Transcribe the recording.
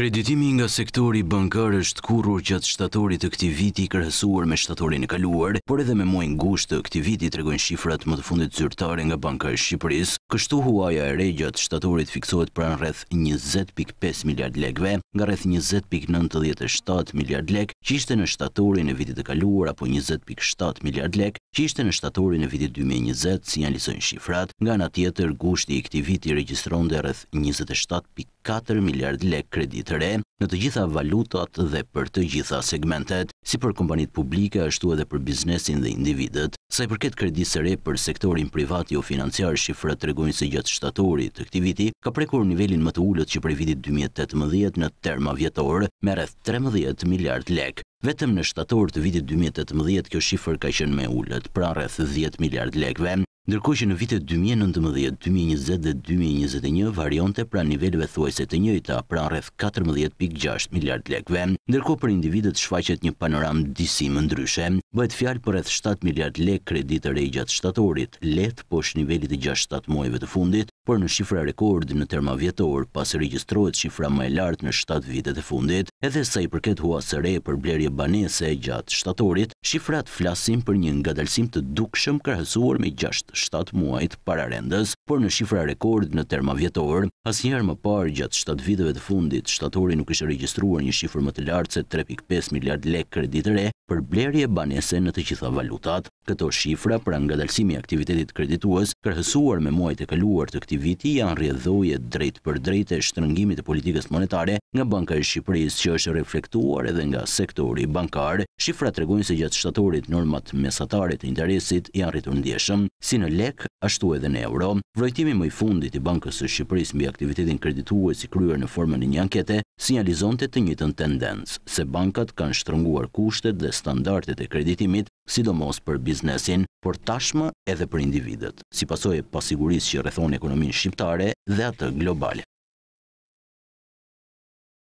Kreditimi nga sektori bankar është kurur që shtatorit të këti viti kërësuar me shtatorin e kaluar, por edhe me mojnë gusht të këti viti të regojnë shifrat më të fundit zyrtare nga bankar Shqipëris, Kështu huaja e regjot shtaturit fiksohet pra në rreth 20.5 miliard legve, nga rreth 20.97 miliard leg, që ishte në shtaturin e vitit e kaluar, apo 20.7 miliard leg, që ishte në shtaturin e vitit 2020, si janë lisojnë shifrat, nga në tjetër gushti i këti viti registron dhe rreth 27.4 miliard leg kredit të re, në të gjitha valutat dhe për të gjitha segmentet, si për kompanit publike, ashtu edhe për biznesin dhe individet, sa i përket kredi re për sektorin privat jo financiar shifra të regojnë se gjatë shtatorit të këti viti, ka prekur nivelin më të ullët që prej vitit 2018 në terma vjetor me rreth 13 miliard lek. Vetëm në shtator të vitit 2018 kjo shifër ka qenë me ullët pra rreth 10 miliard lekve, ndërkohë që në vitet 2019, 2020 dhe 2021 varionte pra niveleve thuajse të njëjta, pra rreth 14.6 miliard lekëve. Ndërkohë për individët shfaqet një panoramë disi më ndryshe. Bëhet fjalë për rreth 7 miliard lekë kredit të gjatë shtatorit, lehtë poshtë nivelit të 6-7 muajve të fundit, por në shifra rekord në terma vjetor, pas regjistrohet shifra më e lartë në 7 vitet e fundit, edhe sa i përket huasë së re për blerje banese gjatë shtatorit, shifrat flasim për një nga dalsim të dukshëm kërhesuar me 6-7 muajt para rendës, por në shifra rekord në terma vjetor, as njerë më parë gjatë 7 viteve të fundit, shtatori nuk ishe registruar një shifër më të lartë se 3.5 miliard lek kreditere për blerje banese në të qitha valutat. Këto shifra për nga dalsimi aktivitetit kredituës kërhesuar me muajt e kaluar të këti viti janë rjedhoje drejt për drejt e shtërëngimit e politikës monetare nga Banka e Shqipërisë që është reflektuar edhe nga sektori bankar, shifra tregojnë se bugjet shtatorit normat mesatarit interesit janë rritur ndjeshëm, si në lek, ashtu edhe në euro. Vrojtimi më i fundit i Bankës së Shqipëris mbi aktivitetin kredituës si kryer në formën e një ankete, sinjalizonte të njëtën tendencë, se bankat kanë shtrënguar kushtet dhe standartet e kreditimit, sidomos për biznesin, por tashmë edhe për individet, si pasoj e pasiguris që rrethon ekonomin shqiptare dhe atë globale.